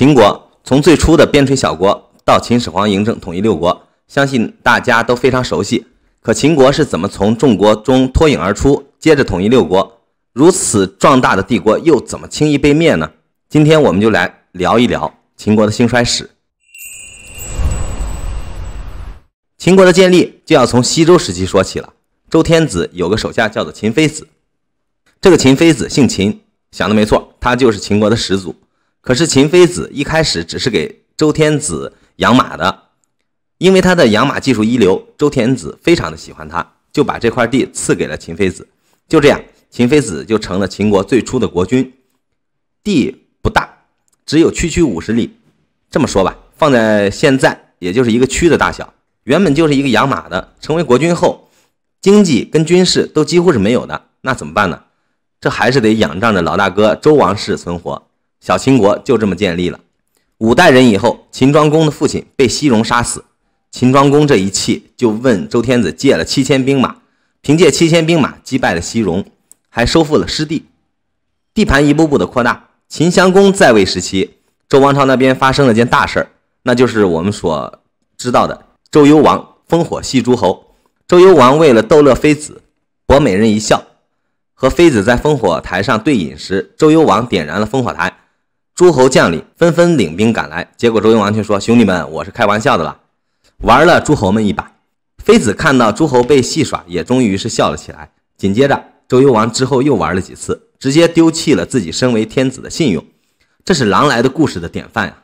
秦国从最初的边陲小国到秦始皇嬴政统一六国，相信大家都非常熟悉。可秦国是怎么从众国中脱颖而出，接着统一六国？如此壮大的帝国又怎么轻易被灭呢？今天我们就来聊一聊秦国的兴衰史。秦国的建立就要从西周时期说起了。周天子有个手下叫做秦非子，这个秦非子姓秦，想的没错，他就是秦国的始祖。可是秦非子一开始只是给周天子养马的，因为他的养马技术一流，周天子非常的喜欢他，就把这块地赐给了秦非子。就这样，秦非子就成了秦国最初的国君。地不大，只有区区五十里，这么说吧，放在现在也就是一个区的大小。原本就是一个养马的，成为国君后，经济跟军事都几乎是没有的，那怎么办呢？这还是得仰仗着老大哥周王室存活。小秦国就这么建立了。五代人以后，秦庄公的父亲被西戎杀死，秦庄公这一气就问周天子借了七千兵马，凭借七千兵马击败了西戎，还收复了失地，地盘一步步的扩大。秦襄公在位时期，周王朝那边发生了件大事儿，那就是我们所知道的周幽王烽火戏诸侯。周幽王为了逗乐妃子博美人一笑，和妃子在烽火台上对饮时，周幽王点燃了烽火台。诸侯将领纷纷领兵赶来，结果周幽王却说：“兄弟们，我是开玩笑的啦，玩了诸侯们一把。”妃子看到诸侯被戏耍，也终于是笑了起来。紧接着，周幽王之后又玩了几次，直接丢弃了自己身为天子的信用。这是狼来的故事的典范呀！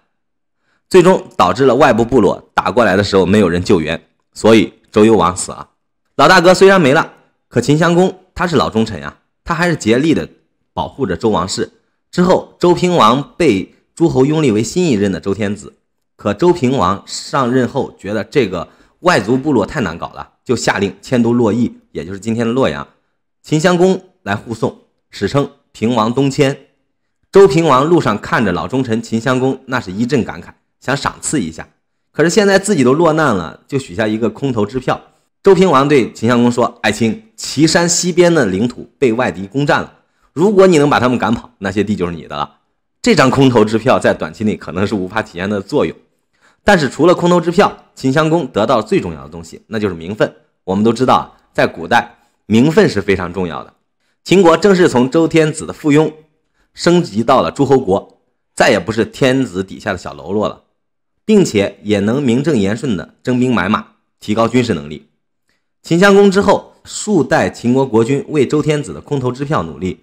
最终导致了外部部落打过来的时候没有人救援，所以周幽王死了。老大哥虽然没了，可秦襄公他是老忠臣呀，他还是竭力的保护着周王室。之后，周平王被诸侯拥立为新一任的周天子。可周平王上任后，觉得这个外族部落太难搞了，就下令迁都洛邑，也就是今天的洛阳。秦襄公来护送，史称平王东迁。周平王路上看着老忠臣秦襄公，那是一阵感慨，想赏赐一下。可是现在自己都落难了，就许下一个空头支票。周平王对秦襄公说：“爱卿，岐山西边的领土被外敌攻占了。”如果你能把他们赶跑，那些地就是你的了。这张空头支票在短期内可能是无法体现的作用，但是除了空头支票，秦襄公得到最重要的东西，那就是名分。我们都知道，在古代，名分是非常重要的。秦国正式从周天子的附庸升级到了诸侯国，再也不是天子底下的小喽啰了，并且也能名正言顺的征兵买马，提高军事能力。秦襄公之后，数代秦国国君为周天子的空头支票努力。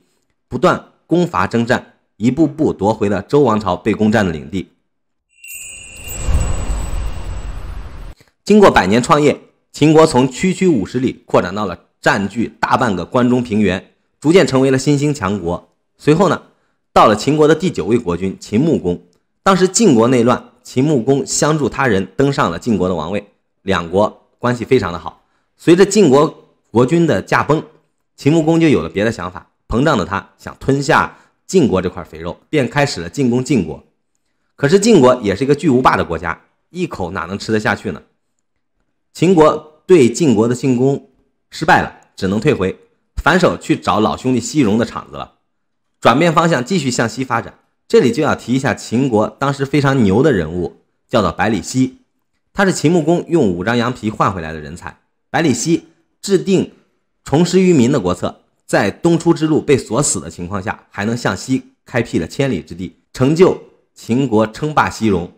不断攻伐征战，一步步夺回了周王朝被攻占的领地。经过百年创业，秦国从区区五十里扩展到了占据大半个关中平原，逐渐成为了新兴强国。随后呢，到了秦国的第九位国君秦穆公，当时晋国内乱，秦穆公相助他人登上了晋国的王位，两国关系非常的好。随着晋国国君的驾崩，秦穆公就有了别的想法。膨胀的他想吞下晋国这块肥肉，便开始了进攻晋国。可是晋国也是一个巨无霸的国家，一口哪能吃得下去呢？秦国对晋国的进攻失败了，只能退回，反手去找老兄弟西戎的场子了，转变方向继续向西发展。这里就要提一下秦国当时非常牛的人物，叫做百里奚，他是秦穆公用五张羊皮换回来的人才。百里奚制定“重施于民”的国策。在东出之路被锁死的情况下，还能向西开辟了千里之地，成就秦国称霸西戎。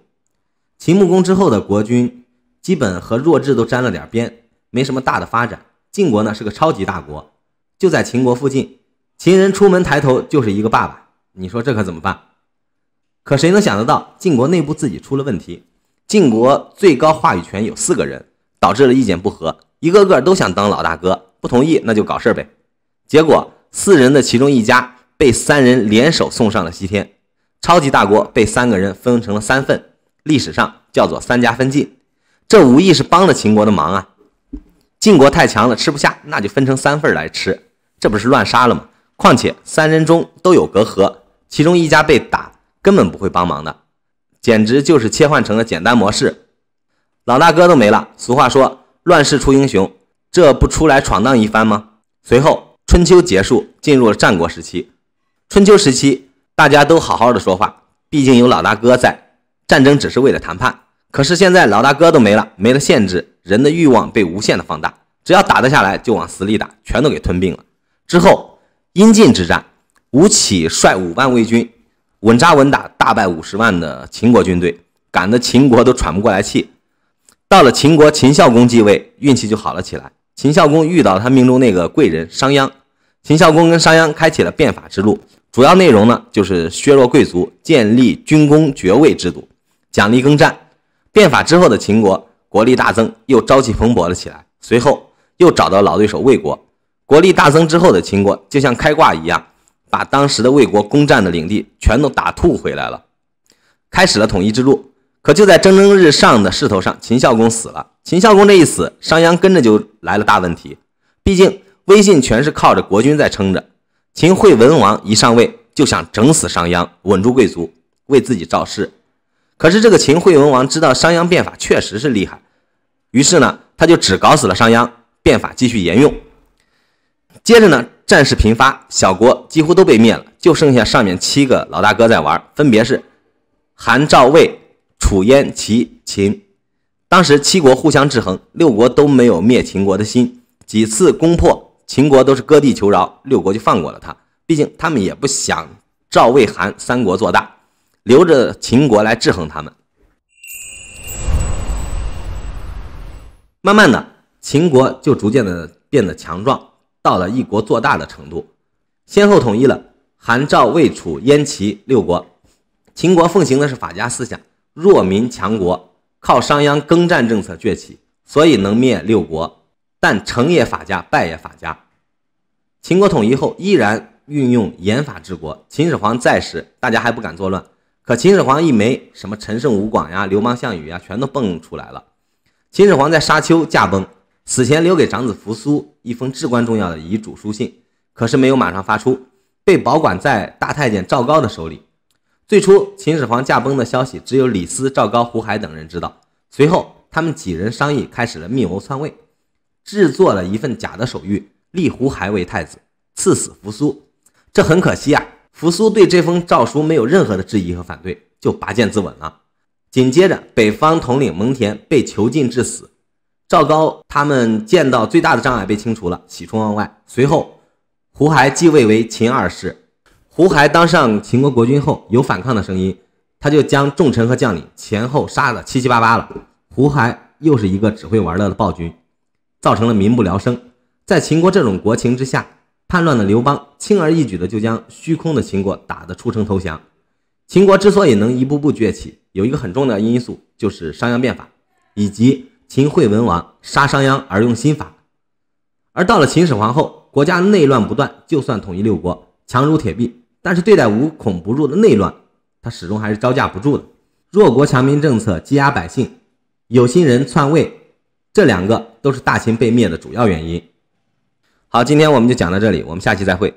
秦穆公之后的国君，基本和弱智都沾了点边，没什么大的发展。晋国呢是个超级大国，就在秦国附近，秦人出门抬头就是一个爸爸，你说这可怎么办？可谁能想得到，晋国内部自己出了问题？晋国最高话语权有四个人，导致了意见不合，一个个都想当老大哥，不同意那就搞事儿呗。结果四人的其中一家被三人联手送上了西天，超级大国被三个人分成了三份，历史上叫做三家分晋，这无疑是帮了秦国的忙啊！晋国太强了，吃不下，那就分成三份来吃，这不是乱杀了吗？况且三人中都有隔阂，其中一家被打，根本不会帮忙的，简直就是切换成了简单模式，老大哥都没了。俗话说，乱世出英雄，这不出来闯荡一番吗？随后。春秋结束，进入了战国时期。春秋时期，大家都好好的说话，毕竟有老大哥在，战争只是为了谈判。可是现在老大哥都没了，没了限制，人的欲望被无限的放大，只要打得下来就往死里打，全都给吞并了。之后，阴晋之战，吴起率五万魏军，稳扎稳打，大败五十万的秦国军队，赶得秦国都喘不过来气。到了秦国，秦孝公继位，运气就好了起来。秦孝公遇到他命中那个贵人商鞅，秦孝公跟商鞅开启了变法之路，主要内容呢就是削弱贵族，建立军功爵位制度，奖励耕战。变法之后的秦国国力大增，又朝气蓬勃了起来。随后又找到老对手魏国，国力大增之后的秦国就像开挂一样，把当时的魏国攻占的领地全都打吐回来了，开始了统一之路。可就在蒸蒸日上的势头上，秦孝公死了。秦孝公这一死，商鞅跟着就来了大问题。毕竟威信全是靠着国君在撑着。秦惠文王一上位，就想整死商鞅，稳住贵族，为自己造势。可是这个秦惠文王知道商鞅变法确实是厉害，于是呢，他就只搞死了商鞅，变法继续沿用。接着呢，战事频发，小国几乎都被灭了，就剩下上面七个老大哥在玩，分别是韩、赵、魏、楚、燕、齐、秦。当时七国互相制衡，六国都没有灭秦国的心。几次攻破秦国都是割地求饶，六国就放过了他。毕竟他们也不想赵、魏、韩三国做大，留着秦国来制衡他们。慢慢的，秦国就逐渐的变得强壮，到了一国做大的程度，先后统一了韩、赵、魏、楚、燕、齐六国。秦国奉行的是法家思想，弱民强国。靠商鞅耕战政策崛起，所以能灭六国。但成也法家，败也法家。秦国统一后，依然运用严法治国。秦始皇在时，大家还不敢作乱；可秦始皇一没，什么陈胜吴广呀、流氓项羽呀，全都蹦出来了。秦始皇在沙丘驾崩，死前留给长子扶苏一封至关重要的遗嘱书信，可是没有马上发出，被保管在大太监赵高的手里。最初，秦始皇驾崩的消息只有李斯、赵高、胡亥等人知道。随后，他们几人商议，开始了密谋篡位，制作了一份假的手谕，立胡亥为太子，赐死扶苏。这很可惜啊，扶苏对这封诏书没有任何的质疑和反对，就拔剑自刎了。紧接着，北方统领蒙恬被囚禁致死。赵高他们见到最大的障碍被清除了，喜出望外。随后，胡亥继位为秦二世。胡亥当上秦国国君后，有反抗的声音，他就将重臣和将领前后杀的七七八八了。胡亥又是一个只会玩乐的暴君，造成了民不聊生。在秦国这种国情之下，叛乱的刘邦轻而易举的就将虚空的秦国打得出城投降。秦国之所以能一步步崛起，有一个很重要的因素就是商鞅变法，以及秦惠文王杀商鞅而用新法。而到了秦始皇后，国家内乱不断，就算统一六国，强如铁壁。但是对待无孔不入的内乱，他始终还是招架不住的。弱国强民政策羁压百姓，有心人篡位，这两个都是大秦被灭的主要原因。好，今天我们就讲到这里，我们下期再会。